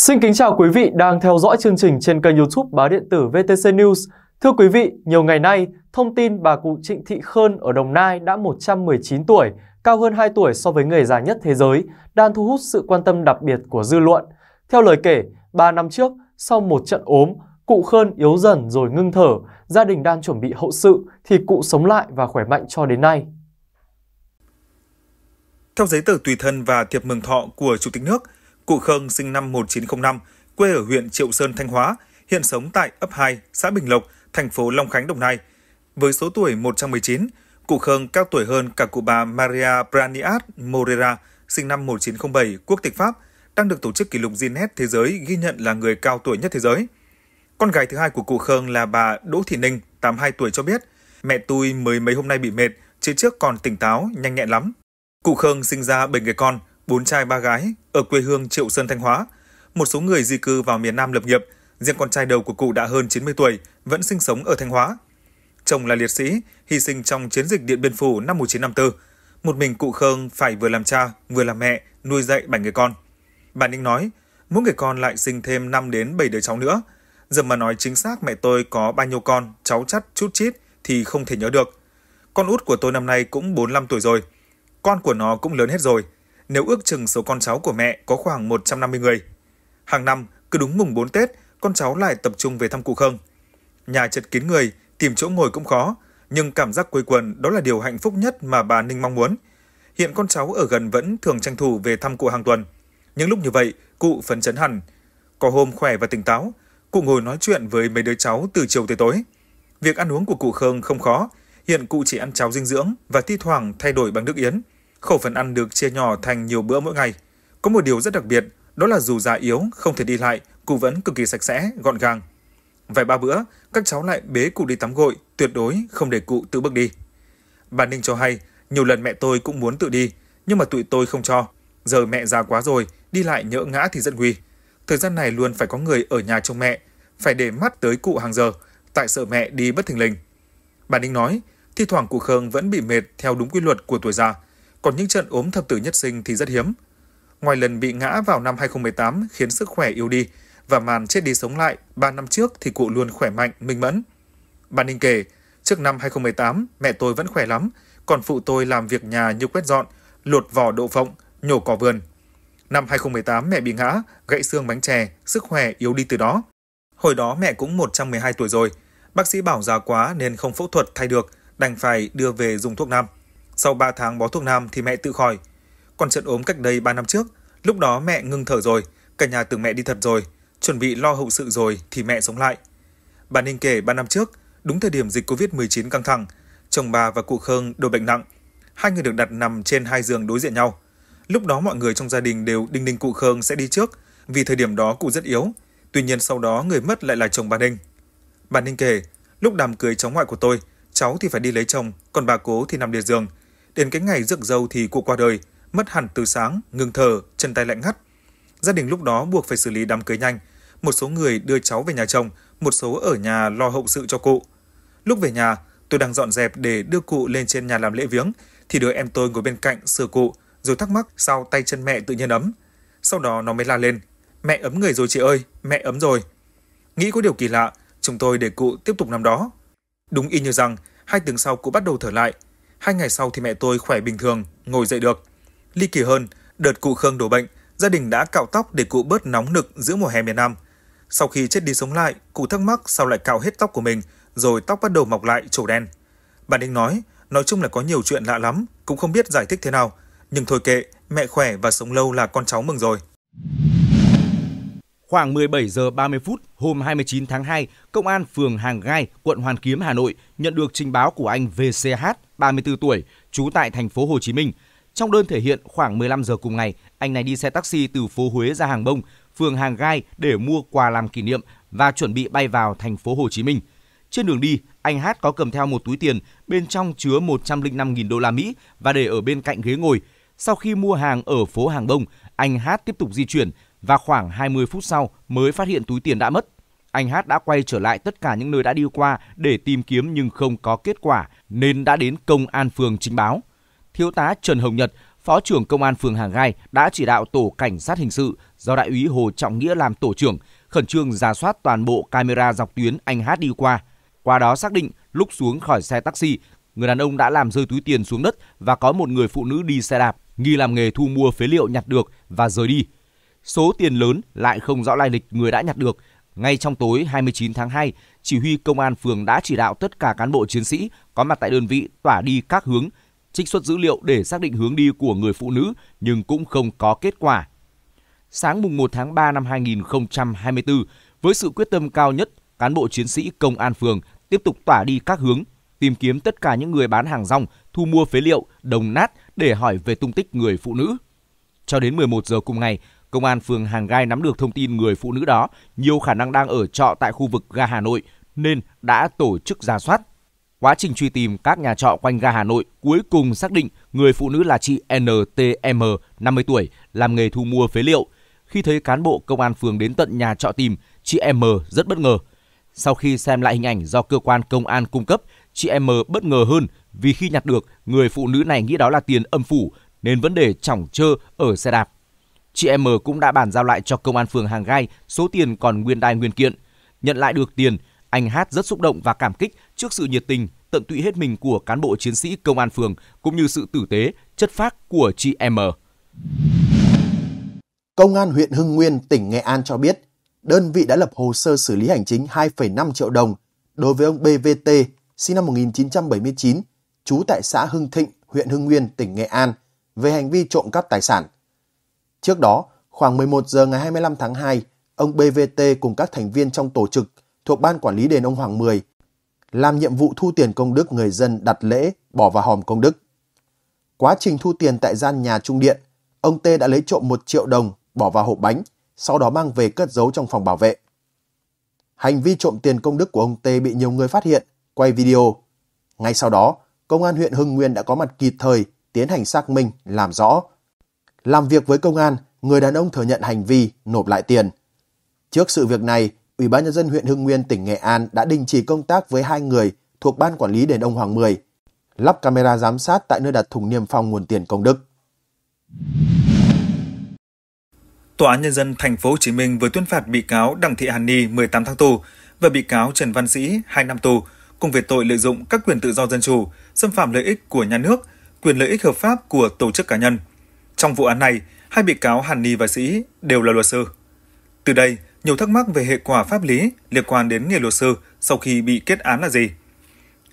Xin kính chào quý vị đang theo dõi chương trình trên kênh youtube Báo Điện tử VTC News. Thưa quý vị, nhiều ngày nay, thông tin bà cụ Trịnh Thị Khơn ở Đồng Nai đã 119 tuổi, cao hơn 2 tuổi so với người già nhất thế giới, đang thu hút sự quan tâm đặc biệt của dư luận. Theo lời kể, 3 năm trước, sau một trận ốm, cụ Khơn yếu dần rồi ngưng thở, gia đình đang chuẩn bị hậu sự thì cụ sống lại và khỏe mạnh cho đến nay. Theo giấy tờ tùy thân và thiệp mừng thọ của Chủ tịch nước, Cụ Khương sinh năm 1905, quê ở huyện Triệu Sơn, Thanh Hóa, hiện sống tại ấp 2, xã Bình Lộc, thành phố Long Khánh, Đồng Nai. Với số tuổi 119, cụ Khương cao tuổi hơn cả cụ bà Maria Braniat Morera, sinh năm 1907, quốc tịch Pháp, đang được tổ chức kỷ lục Guinness Thế giới ghi nhận là người cao tuổi nhất thế giới. Con gái thứ hai của cụ Khương là bà Đỗ Thị Ninh, 82 tuổi cho biết, mẹ tôi mới mấy hôm nay bị mệt, chứ trước còn tỉnh táo, nhanh nhẹn lắm. Cụ Khương sinh ra bảy người con – bốn trai ba gái ở quê hương Triệu Sơn Thanh Hóa. Một số người di cư vào miền Nam lập nghiệp, riêng con trai đầu của cụ đã hơn 90 tuổi, vẫn sinh sống ở Thanh Hóa. Chồng là liệt sĩ, hy sinh trong chiến dịch Điện Biên Phủ năm 1954. Một mình cụ Khương phải vừa làm cha, vừa làm mẹ, nuôi dạy bảy người con. Bà Ninh nói, mỗi người con lại sinh thêm 5 đến 7 đứa cháu nữa. Giờ mà nói chính xác mẹ tôi có bao nhiêu con, cháu chắt, chút chít thì không thể nhớ được. Con út của tôi năm nay cũng 45 tuổi rồi. Con của nó cũng lớn hết rồi, nếu ước chừng số con cháu của mẹ có khoảng 150 người. Hàng năm, cứ đúng mùng 4 Tết, con cháu lại tập trung về thăm cụ Khương. Nhà chật kín người, tìm chỗ ngồi cũng khó, nhưng cảm giác quây quần đó là điều hạnh phúc nhất mà bà Ninh mong muốn. Hiện con cháu ở gần vẫn thường tranh thủ về thăm cụ hàng tuần. Những lúc như vậy, cụ phấn chấn hẳn. Có hôm khỏe và tỉnh táo, cụ ngồi nói chuyện với mấy đứa cháu từ chiều tới tối. Việc ăn uống của cụ Khương không khó, hiện cụ chỉ ăn cháo dinh dưỡng và thi thoảng thay đổi bằng nước yến. Khẩu phần ăn được chia nhỏ thành nhiều bữa mỗi ngày. Có một điều rất đặc biệt, đó là dù già yếu, không thể đi lại, cụ vẫn cực kỳ sạch sẽ, gọn gàng. Vài ba bữa, các cháu lại bế cụ đi tắm gội, tuyệt đối không để cụ tự bước đi. Bà Ninh cho hay, nhiều lần mẹ tôi cũng muốn tự đi, nhưng mà tụi tôi không cho. Giờ mẹ già quá rồi, đi lại nhỡ ngã thì rất nguy. Thời gian này luôn phải có người ở nhà trông mẹ, phải để mắt tới cụ hàng giờ, tại sợ mẹ đi bất thình lình. Bà Ninh nói, thi thoảng cụ Khương vẫn bị mệt theo đúng quy luật của tuổi già, còn những trận ốm thập tử nhất sinh thì rất hiếm. Ngoài lần bị ngã vào năm 2018 khiến sức khỏe yếu đi và màn chết đi sống lại 3 năm trước thì cụ luôn khỏe mạnh, minh mẫn. Bà Ninh kể, trước năm 2018 mẹ tôi vẫn khỏe lắm, còn phụ tôi làm việc nhà như quét dọn, lột vỏ đậu phộng, nhổ cỏ vườn. Năm 2018 mẹ bị ngã, gãy xương bánh chè, sức khỏe yếu đi từ đó. Hồi đó mẹ cũng 112 tuổi rồi, bác sĩ bảo già quá nên không phẫu thuật thay được, đành phải đưa về dùng thuốc nam. Sau 3 tháng bó thuốc nam thì mẹ tự khỏi. Còn trận ốm cách đây 3 năm trước, lúc đó mẹ ngưng thở rồi, cả nhà tưởng mẹ đi thật rồi, chuẩn bị lo hậu sự rồi thì mẹ sống lại. Bà Ninh kể 3 năm trước, đúng thời điểm dịch Covid-19 căng thẳng, chồng bà và cụ Khương đổ bệnh nặng. Hai người được đặt nằm trên hai giường đối diện nhau. Lúc đó mọi người trong gia đình đều đinh ninh cụ Khương sẽ đi trước, vì thời điểm đó cụ rất yếu. Tuy nhiên sau đó người mất lại là chồng bà Ninh. Bà Ninh kể, lúc đám cưới cháu ngoại của tôi, cháu thì phải đi lấy chồng, còn bà cố thì nằm liệt giường – Đến cái ngày rước dâu thì cụ qua đời, mất hẳn từ sáng, ngừng thở, chân tay lạnh ngắt. Gia đình lúc đó buộc phải xử lý đám cưới nhanh. Một số người đưa cháu về nhà chồng, một số ở nhà lo hậu sự cho cụ. Lúc về nhà, tôi đang dọn dẹp để đưa cụ lên trên nhà làm lễ viếng, thì đứa em tôi ngồi bên cạnh sửa cụ, rồi thắc mắc sao tay chân mẹ tự nhiên ấm. Sau đó nó mới la lên, mẹ ấm người rồi chị ơi, mẹ ấm rồi. Nghĩ có điều kỳ lạ, chúng tôi để cụ tiếp tục nằm đó. Đúng y như rằng, hai tiếng sau cụ bắt đầu thở lại, Hai ngày sau thì mẹ tôi khỏe bình thường, ngồi dậy được. Ly kỳ hơn, đợt cụ Khương đổ bệnh, gia đình đã cạo tóc để cụ bớt nóng nực giữa mùa hè miền Nam. Sau khi chết đi sống lại, cụ thắc mắc sao lại cạo hết tóc của mình, rồi tóc bắt đầu mọc lại trổ đen. Bà Đinh nói, nói chung là có nhiều chuyện lạ lắm, cũng không biết giải thích thế nào. Nhưng thôi kệ, mẹ khỏe và sống lâu là con cháu mừng rồi. Khoảng 17 giờ 30 phút hôm 29 tháng 2, Công an phường Hàng Gai, quận Hoàn Kiếm, Hà Nội nhận được trình báo của anh VCH 34 tuổi, trú tại thành phố Hồ Chí Minh. Trong đơn thể hiện khoảng 15 giờ cùng ngày, anh này đi xe taxi từ phố Huế ra Hàng Bông, phường Hàng Gai để mua quà làm kỷ niệm và chuẩn bị bay vào thành phố Hồ Chí Minh. Trên đường đi, anh Hát có cầm theo một túi tiền, bên trong chứa 105.000 đô la Mỹ và để ở bên cạnh ghế ngồi. Sau khi mua hàng ở phố Hàng Bông, anh Hát tiếp tục di chuyển và khoảng 20 phút sau mới phát hiện túi tiền đã mất. Anh Hát đã quay trở lại tất cả những nơi đã đi qua để tìm kiếm nhưng không có kết quả nên đã đến công an phường trình báo. Thiếu tá Trần Hồng Nhật, Phó trưởng Công an phường Hàng Gai đã chỉ đạo tổ cảnh sát hình sự do Đại úy Hồ Trọng Nghĩa làm tổ trưởng, khẩn trương ra soát toàn bộ camera dọc tuyến anh Hát đi qua. Qua đó xác định lúc xuống khỏi xe taxi, người đàn ông đã làm rơi túi tiền xuống đất và có một người phụ nữ đi xe đạp nghi làm nghề thu mua phế liệu nhặt được và rời đi. Số tiền lớn lại không rõ lai lịch người đã nhặt được ngay trong tối 29 tháng 2, chỉ huy công an phường đã chỉ đạo tất cả cán bộ chiến sĩ có mặt tại đơn vị tỏa đi các hướng, trích xuất dữ liệu để xác định hướng đi của người phụ nữ nhưng cũng không có kết quả. Sáng mùng 1 tháng 3 năm 2024, với sự quyết tâm cao nhất, cán bộ chiến sĩ công an phường tiếp tục tỏa đi các hướng, tìm kiếm tất cả những người bán hàng rong, thu mua phế liệu, đồng nát để hỏi về tung tích người phụ nữ. Cho đến 11 giờ cùng ngày, Công an phường Hàng Gai nắm được thông tin người phụ nữ đó nhiều khả năng đang ở trọ tại khu vực ga Hà Nội nên đã tổ chức ra soát. Quá trình truy tìm các nhà trọ quanh ga Hà Nội cuối cùng xác định người phụ nữ là chị NTM, 50 tuổi, làm nghề thu mua phế liệu. Khi thấy cán bộ công an phường đến tận nhà trọ tìm, chị M rất bất ngờ. Sau khi xem lại hình ảnh do cơ quan công an cung cấp, chị M bất ngờ hơn vì khi nhặt được, người phụ nữ này nghĩ đó là tiền âm phủ nên vẫn để chỏng trơ ở xe đạp chị em M cũng đã bàn giao lại cho công an phường Hàng Gai số tiền còn nguyên đai nguyên kiện. Nhận lại được tiền, anh Hát rất xúc động và cảm kích trước sự nhiệt tình, tận tụy hết mình của cán bộ chiến sĩ công an phường cũng như sự tử tế, chất phác của chị em M. Công an huyện Hưng Nguyên, tỉnh Nghệ An cho biết, đơn vị đã lập hồ sơ xử lý hành chính 2,5 triệu đồng đối với ông BVT, sinh năm 1979, trú tại xã Hưng Thịnh, huyện Hưng Nguyên, tỉnh Nghệ An, về hành vi trộm cắp tài sản – Trước đó, khoảng 11 giờ ngày 25 tháng 2, ông BVT cùng các thành viên trong tổ trực thuộc Ban Quản lý Đền ông Hoàng Mười làm nhiệm vụ thu tiền công đức người dân đặt lễ bỏ vào hòm công đức. Quá trình thu tiền tại gian nhà trung điện, ông T đã lấy trộm 1 triệu đồng bỏ vào hộp bánh, sau đó mang về cất giấu trong phòng bảo vệ. Hành vi trộm tiền công đức của ông T bị nhiều người phát hiện, quay video. Ngay sau đó, công an huyện Hưng Nguyên đã có mặt kịp thời tiến hành xác minh, làm rõ làm việc với công an, người đàn ông thừa nhận hành vi nộp lại tiền. Trước sự việc này, Ủy ban nhân dân huyện Hưng Nguyên tỉnh Nghệ An đã đình chỉ công tác với hai người thuộc ban quản lý đền ông Hoàng Mười, lắp camera giám sát tại nơi đặt thùng niêm phong nguồn tiền công đức. Tòa án nhân dân thành phố Hồ Chí Minh vừa tuyên phạt bị cáo Đặng Thị Hàn Ni 18 tháng tù và bị cáo Trần Văn Sĩ 2 năm tù cùng về tội lợi dụng các quyền tự do dân chủ, xâm phạm lợi ích của nhà nước, quyền lợi ích hợp pháp của tổ chức cá nhân. Trong vụ án này, hai bị cáo Hàn Ni và Sĩ đều là luật sư. Từ đây, nhiều thắc mắc về hệ quả pháp lý liên quan đến nghề luật sư sau khi bị kết án là gì.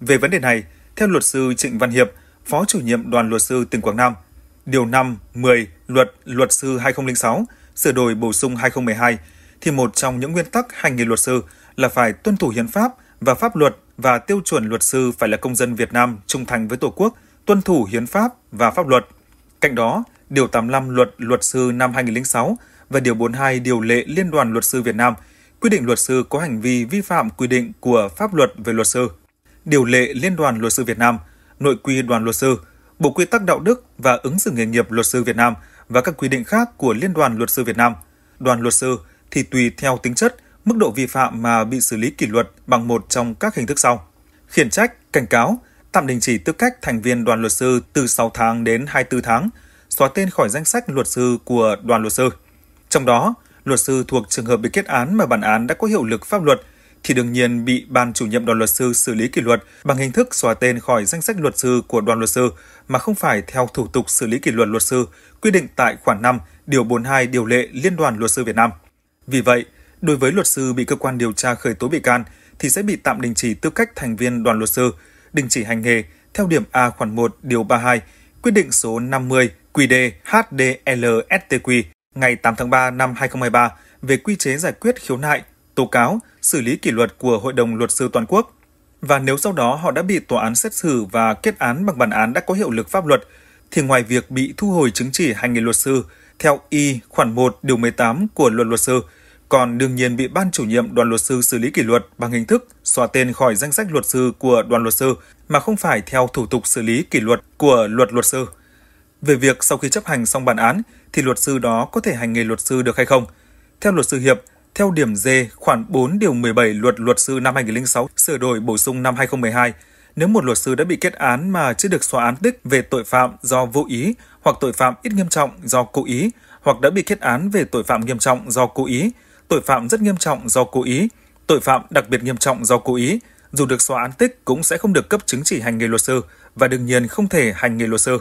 Về vấn đề này, theo luật sư Trịnh Văn Hiệp, Phó chủ nhiệm đoàn luật sư tỉnh Quảng Nam, điều 5, 10 luật luật sư 2006 sửa đổi bổ sung 2012 thì một trong những nguyên tắc hành nghề luật sư là phải tuân thủ hiến pháp và pháp luật và tiêu chuẩn luật sư phải là công dân Việt Nam trung thành với Tổ quốc, tuân thủ hiến pháp và pháp luật. Cạnh đó, Điều 85 Luật Luật sư năm 2006 và Điều 42 Điều lệ Liên đoàn Luật sư Việt Nam quy định luật sư có hành vi vi phạm quy định của pháp luật về luật sư. Điều lệ Liên đoàn Luật sư Việt Nam, Nội quy Đoàn Luật sư, Bộ Quy tắc Đạo đức và ứng xử nghề nghiệp luật sư Việt Nam và các quy định khác của Liên đoàn Luật sư Việt Nam. Đoàn luật sư thì tùy theo tính chất, mức độ vi phạm mà bị xử lý kỷ luật bằng một trong các hình thức sau. Khiển trách, cảnh cáo, tạm đình chỉ tư cách thành viên đoàn luật sư từ 6 tháng đến 24 tháng – xóa tên khỏi danh sách luật sư của đoàn luật sư. Trong đó, luật sư thuộc trường hợp bị kết án mà bản án đã có hiệu lực pháp luật thì đương nhiên bị ban chủ nhiệm đoàn luật sư xử lý kỷ luật bằng hình thức xóa tên khỏi danh sách luật sư của đoàn luật sư mà không phải theo thủ tục xử lý kỷ luật luật sư quy định tại khoản 5 điều 42 điều lệ Liên đoàn luật sư Việt Nam. Vì vậy, đối với luật sư bị cơ quan điều tra khởi tố bị can thì sẽ bị tạm đình chỉ tư cách thành viên đoàn luật sư, đình chỉ hành nghề theo điểm A khoản 1 điều 32 quyết định số 50 QD HDLSTQ ngày 8 tháng 3 năm 2023 về quy chế giải quyết khiếu nại, tố cáo, xử lý kỷ luật của Hội đồng Luật sư Toàn quốc. Và nếu sau đó họ đã bị tòa án xét xử và kết án bằng bản án đã có hiệu lực pháp luật, thì ngoài việc bị thu hồi chứng chỉ hành nghề luật sư theo y khoản 1 điều 18 của luật luật sư, còn đương nhiên bị ban chủ nhiệm đoàn luật sư xử lý kỷ luật bằng hình thức xóa tên khỏi danh sách luật sư của đoàn luật sư mà không phải theo thủ tục xử lý kỷ luật của luật luật sư về việc sau khi chấp hành xong bản án thì luật sư đó có thể hành nghề luật sư được hay không. Theo luật sư Hiệp, theo điểm D khoản 4 điều 17 luật luật sư năm 2006 sửa đổi bổ sung năm 2012, nếu một luật sư đã bị kết án mà chưa được xóa án tích về tội phạm do vô ý hoặc tội phạm ít nghiêm trọng do cố ý hoặc đã bị kết án về tội phạm nghiêm trọng do cố ý, tội phạm rất nghiêm trọng do cố ý, tội phạm đặc biệt nghiêm trọng do cố ý, dù được xóa án tích cũng sẽ không được cấp chứng chỉ hành nghề luật sư và đương nhiên không thể hành nghề luật sư.